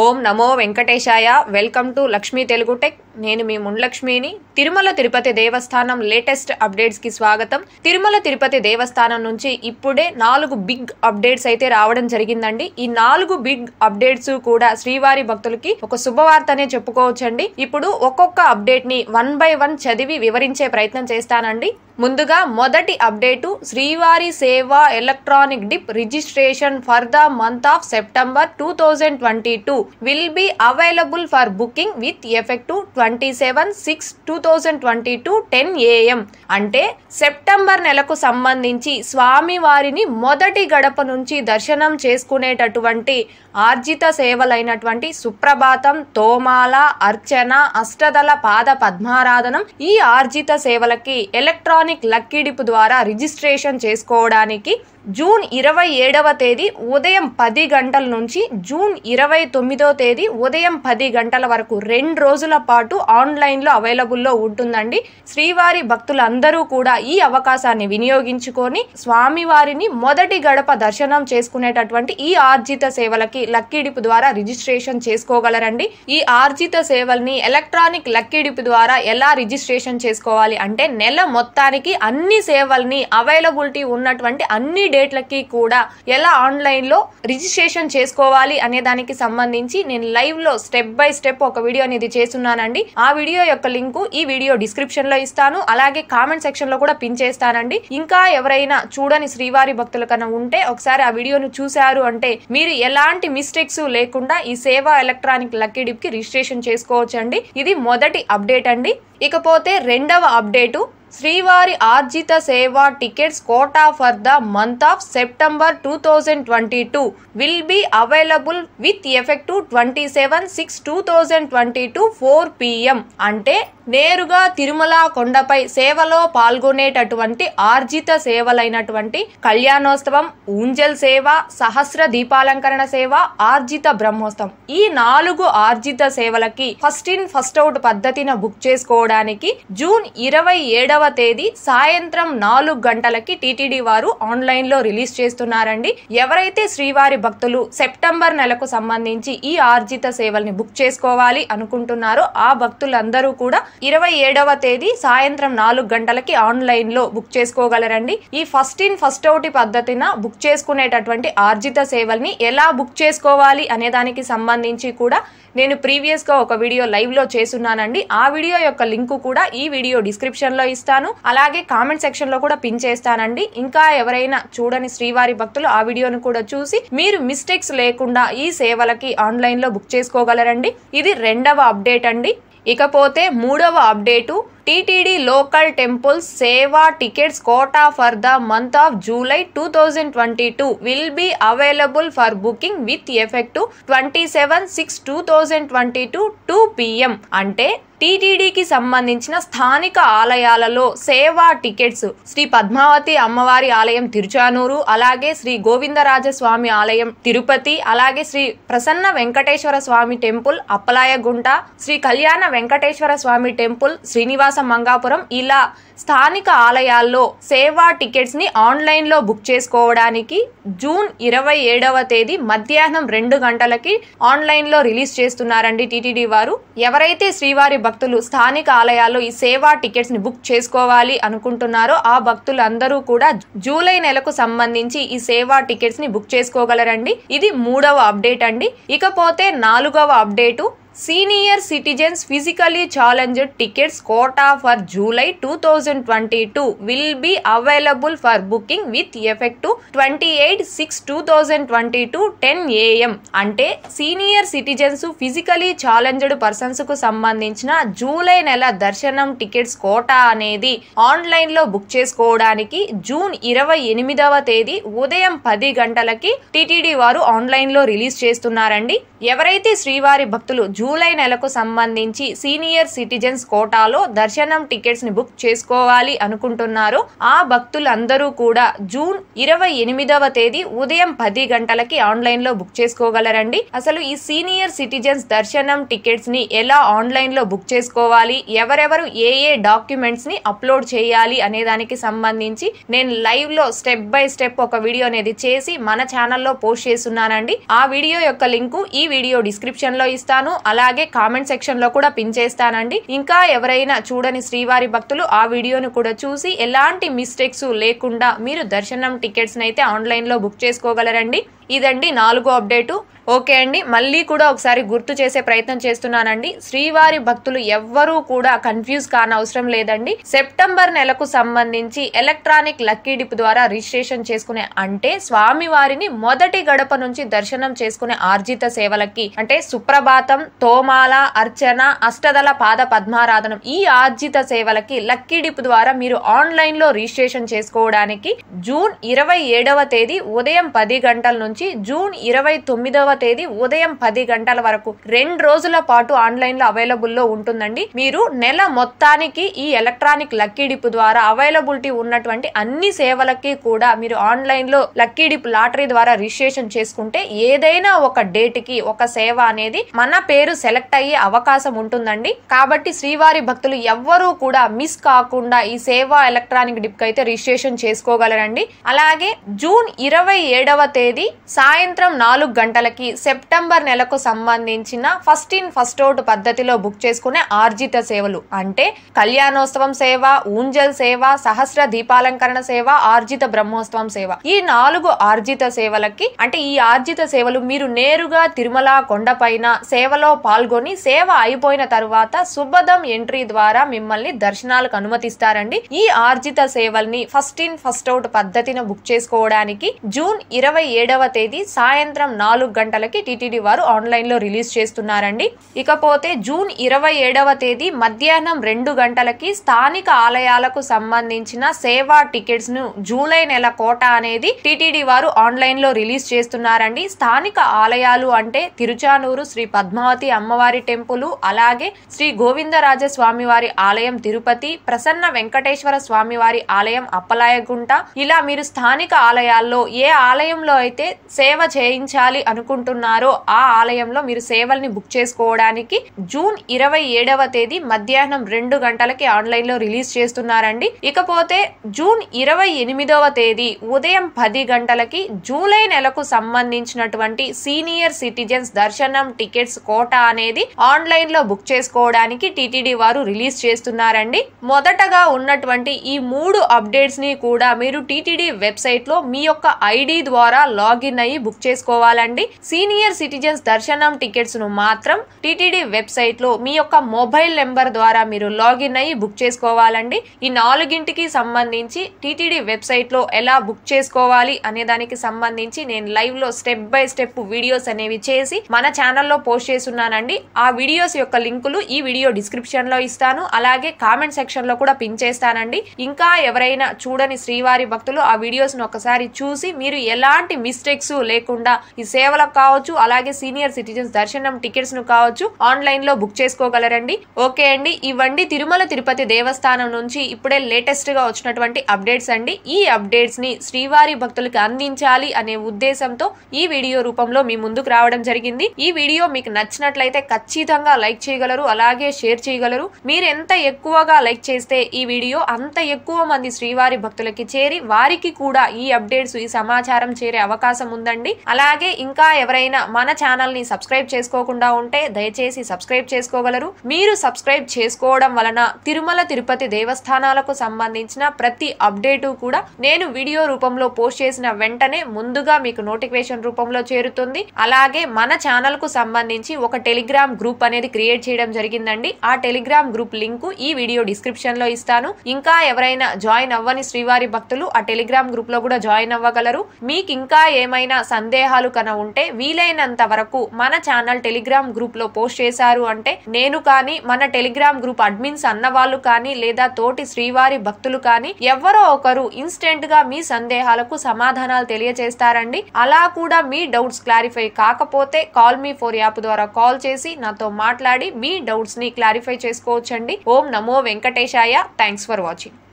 ఓం నమో వెంకటేశాయ welcome to Lakshmi Telugu tech నేను మీ మున్లక్ష్మిని తిరుమల తిరుపతి దేవస్థానం లేటెస్ట్ అప్డేట్స్కి స్వాగతం తిరుమల తిరుపతి దేవస్థానం నుంచి ఇప్పుడే నాలుగు బిగ్ అప్డేట్స్ అయితే రావడం జరిగిందండి ఈ నాలుగు బిగ్ అప్డేట్స్ కూడా శ్రీవారి భక్తులకి ఒక శుభవార్తనే చెప్పుకోవచ్చండి ఇప్పుడు ఒక్కొక్క అప్డేట్ని వన్ బై వన్ చదివి వివరించే ప్రయత్నం చేస్తానండి ముందుగా మొదటి అప్డేటు శ్రీవారి సేవా electronic dip registration for the month of September two thousand twenty two will be available for booking with effective twenty seven six two thousand twenty two ten AM అంటే September నెలకు సంబంధించి స్వామివారిని మొదటి గడప నుంచి దర్శనం చేసుకునేటటువంటి ఆర్జిత సేవలైనటువంటి సుప్రభాతం తోమాల అర్చన అష్టదళ పాద పద్మారాధనం ఈ ఆర్జిత సేవలకి ఎలక్ట్రానిక్ ఎలక్ట్రానిక్ లక్కీ ద్వారా రిజిస్ట్రేషన్ చేసుకోవడానికి జూన్ ఇరవై ఏడవ తేదీ ఉదయం పది గంటల నుంచి జూన్ ఇరవై తొమ్మిదో తేదీ ఉదయం పది గంటల వరకు రెండు రోజుల పాటు ఆన్లైన్లో అవైలబుల్లో ఉంటుందండి శ్రీవారి భక్తులందరూ కూడా ఈ అవకాశాన్ని వినియోగించుకొని స్వామివారిని మొదటి గడప దర్శనం చేసుకునేటటువంటి ఈ ఆర్జిత సేవలకి లక్కీడిపు ద్వారా రిజిస్ట్రేషన్ చేసుకోగలరండి ఈ ఆర్జిత సేవల్ని ఎలక్ట్రానిక్ లక్కీడిపు ద్వారా ఎలా రిజిస్ట్రేషన్ చేసుకోవాలి అంటే నెల మొత్తాన్ని దానికి అన్ని సేవల్ని అవైలబిలిటీ ఉన్నటువంటి అన్ని డేట్లకి కూడా ఎలా ఆన్లైన్లో రిజిస్ట్రేషన్ చేసుకోవాలి అనే దానికి సంబంధించి నేను లైవ్లో స్టెప్ బై స్టెప్ ఒక వీడియో అనేది చేస్తున్నానండి ఆ వీడియో యొక్క లింక్ ఈ వీడియో డిస్క్రిప్షన్లో ఇస్తాను అలాగే కామెంట్ సెక్షన్లో కూడా పిన్ చేస్తానండి ఇంకా ఎవరైనా చూడని శ్రీవారి భక్తుల కన్నా ఉంటే ఒకసారి ఆ వీడియోను చూశారు అంటే మీరు ఎలాంటి మిస్టేక్స్ లేకుండా ఈ సేవా ఎలక్ట్రానిక్ లక్కీ డిప్ కి రిజిస్ట్రేషన్ అండి ఇది మొదటి అప్డేట్ అండి ఇకపోతే రెండవ అప్డేటు శ్రీవారి ఆర్జిత సేవా tickets quota for the month of September two thousand twenty two will be available with effective twenty seven six two thousand twenty two four PM అంటే నేరుగా తిరుమల కొండపై సేవలో పాల్గొనేటటువంటి ఆర్జిత సేవలైనటువంటి కళ్యాణోత్సవం ఊంజల్ సేవ సహస్ర దీపాలంకరణ సేవ ఆర్జిత బ్రహ్మోత్సవం ఈ నాలుగు ఆర్జిత సేవలకి ఫస్ట్ ఇన్ ఫస్ట్ అవుట్ పద్ధతిన బుక్ చేసుకోవడానికి జూన్ ఇరవై ఏడవ తేదీ సాయంత్రం నాలుగు గంటలకి టిటిడి వారు ఆన్లైన్ లో రిలీజ్ చేస్తున్నారండి ఎవరైతే శ్రీవారి భక్తులు సెప్టెంబర్ నెలకు సంబంధించి ఈ ఆర్జిత సేవల్ని బుక్ చేసుకోవాలి అనుకుంటున్నారో ఆ భక్తులందరూ కూడా ఇరవై ఏడవ తేదీ సాయంత్రం నాలుగు గంటలకి ఆన్లైన్లో బుక్ చేసుకోగలరండి ఈ ఫస్ట్ ఇన్ ఫస్ట్ అవుట్ పద్ధతిన బుక్ చేసుకునేటటువంటి ఆర్జిత సేవల్ని ఎలా బుక్ చేసుకోవాలి అనే దానికి సంబంధించి కూడా నేను ప్రీవియస్గా ఒక వీడియో లైవ్లో చేస్తున్నానండి ఆ వీడియో యొక్క లింక్ కూడా ఈ వీడియో డిస్క్రిప్షన్లో ఇస్తాను అలాగే కామెంట్ సెక్షన్లో కూడా పిన్ చేస్తానండి ఇంకా ఎవరైనా చూడని శ్రీవారి భక్తులు ఆ వీడియోను కూడా చూసి మీరు మిస్టేక్స్ లేకుండా ఈ సేవలకి ఆన్లైన్లో బుక్ చేసుకోగలరండి ఇది రెండవ అప్డేట్ అండి ఇకపోతే మూడవ అప్డేటు టీటీడీ లోకల్ టెంపుల్స్ సేవా tickets quota for the month of July two thousand twenty two will be available for booking with effect twenty seven six two thousand twenty two two PM అంటే టీటీడీకి సంబంధించిన స్థానిక ఆలయాలలో సేవా tickets Shri Padmavati అమ్మవారి ఆలయం తిరుచానూరు అలాగే శ్రీ గోవిందరాజస్వామి ఆలయం తిరుపతి అలాగే శ్రీ ప్రసన్న వెంకటేశ్వర స్వామి టెంపుల్ అప్పలాయగుంట శ్రీ కళ్యాణ వెంకటేశ్వర స్వామి టెంపుల్ శ్రీనివాస మంగాపురం ఇలా స్థానిక ఆలయాల్లో సేవా టికెట్స్ని ఆన్లైన్లో బుక్ చేసుకోవడానికి జూన్ ఇరవై ఏడవ తేదీ మధ్యాహ్నం రెండు గంటలకి ఆన్లైన్లో రిలీజ్ చేస్తున్నారండి టీటీడీ వారు ఎవరైతే శ్రీవారి భక్తులు స్థానిక ఆలయాల్లో ఈ సేవా టికెట్స్ని బుక్ చేసుకోవాలి అనుకుంటున్నారో ఆ భక్తులందరూ కూడా జూలై నెలకు సంబంధించి ఈ సేవా టికెట్స్ని బుక్ చేసుకోగలరండి ఇది మూడవ అప్డేట్ అండి ఇకపోతే నాలుగవ update senior citizens physically challenged tickets quota for July two thousand twenty two will be available for booking with effect twenty eight six two thousand twenty two ten AM అంటే senior citizens physically challenged పర్సన్స్కు సంబంధించిన July నెల దర్శనం tickets quota అనేది ఆన్లైన్లో book చేసుకోవడానికి June ఇరవై ఎనిమిదవ తేదీ ఉదయం పది గంటలకి టీటీడీ వారు ఆన్లైన్లో రిలీజ్ చేస్తున్నారండి ఎవరైతే శ్రీవారి భక్తులు జూలై నెలకు సంబంధించి సీనియర్ సిటిజన్స్ కోటాలో దర్శనం టికెట్స్ ని బుక్ చేసుకోవాలి అనుకుంటున్నారో ఆ భక్తులందరూ కూడా జూన్ ఇరవై ఎనిమిదవ తేదీ ఉదయం పది గంటలకి ఆన్లైన్ లో బుక్ చేసుకోగలరండి అసలు ఈ సీనియర్ సిటిజన్స్ దర్శనం టికెట్స్ ని ఎలా ఆన్లైన్ లో బుక్ చేసుకోవాలి ఎవరెవరు ఏ ఏ డాక్యుమెంట్స్ ని అప్లోడ్ చేయాలి అనే దానికి సంబంధించి నేను లైవ్ లో స్టెప్ బై స్టెప్ ఒక వీడియో అనేది చేసి మన ఛానల్లో పోస్ట్ చేస్తున్నానండి ఆ వీడియో యొక్క లింకు ఈ వీడియో డిస్క్రిప్షన్ లో ఇస్తాను అలాగే కామెంట్ సెక్షన్ లో కూడా పిన్ చేస్తానండి ఇంకా ఎవరైనా చూడని శ్రీవారి భక్తులు ఆ వీడియోను కూడా చూసి ఎలాంటి మిస్టేక్స్ లేకుండా మీరు దర్శనం టికెట్స్ అయితే ఆన్లైన్ లో బుక్ చేసుకోగలరండి ఇదండి నాలుగో అప్డేటు ఓకే అండి మళ్ళీ కూడా ఒకసారి గుర్తు చేసే ప్రయత్నం చేస్తున్నానండి శ్రీవారి భక్తులు ఎవ్వరూ కూడా కన్ఫ్యూజ్ కానవసరం లేదండి సెప్టెంబర్ నెలకు సంబంధించి ఎలక్ట్రానిక్ లక్కీ డిప్ ద్వారా రిజిస్ట్రేషన్ చేసుకునే అంటే స్వామివారిని మొదటి గడప నుంచి దర్శనం చేసుకునే ఆర్జిత సేవలకి అంటే సుప్రభాతం తోమాల అర్చన అష్టదల పాద పద్మారాధనం ఈ ఆర్జిత సేవలకి లక్కీ డిప్ ద్వారా మీరు ఆన్లైన్ లో రిజిస్ట్రేషన్ చేసుకోవడానికి జూన్ ఇరవై ఏడవ తేదీ ఉదయం పది గంటల నుంచి నుంచి జూన్ ఇరవై తొమ్మిదవ తేదీ ఉదయం పది గంటల వరకు రెండు రోజుల పాటు ఆన్లైన్ లో అవైలబుల్ లో ఉంటుందండి మీరు నెల మొత్తానికి ఈ ఎలక్ట్రానిక్ లక్కీ డిప్ ద్వారా అవైలబిలిటీ ఉన్నటువంటి అన్ని సేవలకి కూడా మీరు ఆన్లైన్ లో లక్కీ డిప్ లాటరీ ద్వారా రిజిస్ట్రేషన్ చేసుకుంటే ఏదైనా ఒక డేట్ కి ఒక సేవ అనేది మన పేరు సెలెక్ట్ అయ్యే అవకాశం ఉంటుందండి కాబట్టి శ్రీవారి భక్తులు ఎవ్వరూ కూడా మిస్ కాకుండా ఈ సేవ ఎలక్ట్రానిక్ డిప్ అయితే రిజిస్ట్రేషన్ చేసుకోగలరండి అలాగే జూన్ ఇరవై ఏడవ తేదీ సాయంత్రం నాలుగు గంటలకి సెప్టెంబర్ నెలకు సంబంధించిన ఫస్ట్ ఇన్ ఫస్ట్ అవుట్ పద్ధతిలో బుక్ చేసుకునే ఆర్జిత సేవలు అంటే కళ్యాణోత్సవం సేవ ఊంజల్ సేవ సహస్ర దీపాలంకరణ సేవ ఆర్జిత బ్రహ్మోత్సవం సేవ ఈ నాలుగు ఆర్జిత సేవలకి అంటే ఈ ఆర్జిత సేవలు మీరు నేరుగా తిరుమల కొండపైన సేవలో పాల్గొని సేవ అయిపోయిన తర్వాత శుభదం ఎంట్రీ ద్వారా మిమ్మల్ని దర్శనాలకు అనుమతిస్తారండి ఈ ఆర్జిత సేవల్ని ఫస్ట్ ఇన్ ఫస్ట్ అవుట్ పద్ధతిని బుక్ చేసుకోవడానికి జూన్ ఇరవై ఏడవ తేదీ తేదీ సాయంత్రం నాలుగు గంటలకి టీటీడీ వారు ఆన్లైన్లో రిలీజ్ చేస్తున్నారండి ఇకపోతే జూన్ ఇరవై ఏడవ తేదీ మధ్యాహ్నం రెండు గంటలకి స్థానిక ఆలయాలకు సంబంధించిన సేవా టికెట్స్ను జూలై నెల కోట అనేది టీటీడీ వారు ఆన్లైన్లో రిలీజ్ చేస్తున్నారండి స్థానిక ఆలయాలు అంటే తిరుచానూరు శ్రీ పద్మావతి అమ్మవారి టెంపుల్ అలాగే శ్రీ గోవిందరాజ స్వామివారి ఆలయం తిరుపతి ప్రసన్న వెంకటేశ్వర స్వామివారి ఆలయం అప్పలాయగుంట ఇలా మీరు స్థానిక ఆలయాల్లో ఏ ఆలయంలో అయితే సేవ చేయించాలి అనుకుంటున్నారో ఆ ఆలయంలో మీరు సేవల్ని బుక్ చేసుకోవడానికి జూన్ ఇరవై ఏడవ తేదీ మధ్యాహ్నం రెండు గంటలకి ఆన్లైన్ లో రిలీజ్ చేస్తున్నారండి ఇకపోతే జూన్ ఇరవై ఎనిమిదవ తేదీ ఉదయం పది గంటలకి జూలై నెలకు సంబంధించినటువంటి సీనియర్ సిటిజన్స్ దర్శనం టికెట్స్ కోట అనేది ఆన్లైన్ లో బుక్ చేసుకోవడానికి టిటిడి వారు రిలీజ్ చేస్తున్నారండి మొదటగా ఉన్నటువంటి ఈ మూడు అప్డేట్స్ ని కూడా మీరు టిటిడి వెబ్సైట్ లో మీ యొక్క ఐడి ద్వారా లాగిన్ ఉన్నాయి బుక్ చేసుకోవాలండి సీనియర్ సిటిజన్స్ దర్శనం టికెట్స్ ను మాత్రం టీటీడీ వెబ్సైట్ లో మీ యొక్క మొబైల్ నెంబర్ ద్వారా మీరు లాగిన్ అయ్యి బుక్ చేసుకోవాలండి ఈ నాలుగింటికి సంబంధించి టీటీడీ వెబ్సైట్ లో ఎలా బుక్ చేసుకోవాలి అనే దానికి సంబంధించి నేను లైవ్ లో స్టెప్ బై స్టెప్ వీడియోస్ అనేవి చేసి మన ఛానల్లో పోస్ట్ చేస్తున్నానండి ఆ వీడియోస్ యొక్క లింకులు ఈ వీడియో డిస్క్రిప్షన్ లో ఇస్తాను అలాగే కామెంట్ సెక్షన్ లో కూడా పిన్ చేస్తానండి ఇంకా ఎవరైనా చూడని శ్రీవారి భక్తులు ఆ వీడియోస్ ను ఒకసారి చూసి మీరు ఎలాంటి మిస్టేక్స్ టికెట్స్ లేకుండా ఈ సేవలకు కావచ్చు అలాగే సీనియర్ సిటిజన్స్ దర్శనం టికెట్స్ ను కావచ్చు ఆన్లైన్ లో బుక్ చేసుకోగలరండి ఓకే అండి ఇవ్వండి తిరుమల తిరుపతి దేవస్థానం నుంచి ఇప్పుడే లేటెస్ట్ గా వచ్చినటువంటి అప్డేట్స్ అండి ఈ అప్డేట్స్ ని శ్రీవారి భక్తులకు అందించాలి అనే ఉద్దేశంతో ఈ వీడియో రూపంలో మీ ముందుకు రావడం జరిగింది ఈ వీడియో మీకు నచ్చినట్లయితే ఖచ్చితంగా లైక్ చేయగలరు అలాగే షేర్ చేయగలరు మీరు ఎంత ఎక్కువగా లైక్ చేస్తే ఈ వీడియో అంత ఎక్కువ మంది శ్రీవారి భక్తులకి చేరి వారికి కూడా ఈ అప్డేట్స్ ఈ సమాచారం చేరే అవకాశం ఉందండి అలాగే ఇంకా ఎవరైనా మన ఛానల్ ని సబ్స్క్రైబ్ చేసుకోకుండా ఉంటే దయచేసి సబ్స్క్రైబ్ చేసుకోగలరు మీరు సబ్స్క్రైబ్ చేసుకోవడం వలన తిరుమల తిరుపతి దేవస్థానాలకు సంబంధించిన ప్రతి అప్డేటు కూడా నేను వీడియో రూపంలో పోస్ట్ చేసిన వెంటనే ముందుగా మీకు నోటిఫికేషన్ రూపంలో చేరుతుంది అలాగే మన ఛానల్ కు సంబంధించి ఒక టెలిగ్రామ్ గ్రూప్ అనేది క్రియేట్ చేయడం జరిగిందండి ఆ టెలిగ్రామ్ గ్రూప్ లింక్ ఈ వీడియో డిస్క్రిప్షన్ లో ఇస్తాను ఇంకా ఎవరైనా జాయిన్ అవ్వని శ్రీవారి భక్తులు ఆ టెలిగ్రామ్ గ్రూప్ లో కూడా జాయిన్ అవ్వగలరు మీకు ఇంకా ఏమైనా ఏమైనా సందేహాలు కన ఉంటే వీలైనంత వరకు మన ఛానల్ టెలిగ్రామ్ గ్రూప్ లో పోస్ట్ చేశారు అంటే నేను కానీ మన టెలిగ్రామ్ గ్రూప్ అడ్మిన్స్ అన్నవాళ్ళు కానీ లేదా తోటి శ్రీవారి భక్తులు కానీ ఎవరో ఒకరు ఇన్స్టెంట్ గా మీ సందేహాలకు సమాధానాలు తెలియజేస్తారండి అలా కూడా మీ డౌట్స్ క్లారిఫై కాకపోతే కాల్ మీ ఫోర్ యాప్ ద్వారా కాల్ చేసి నాతో మాట్లాడి మీ డౌట్స్ ని క్లారిఫై చేసుకోవచ్చండి ఓం నమో వెంకటేశాయ థ్యాంక్స్ ఫర్ వాచింగ్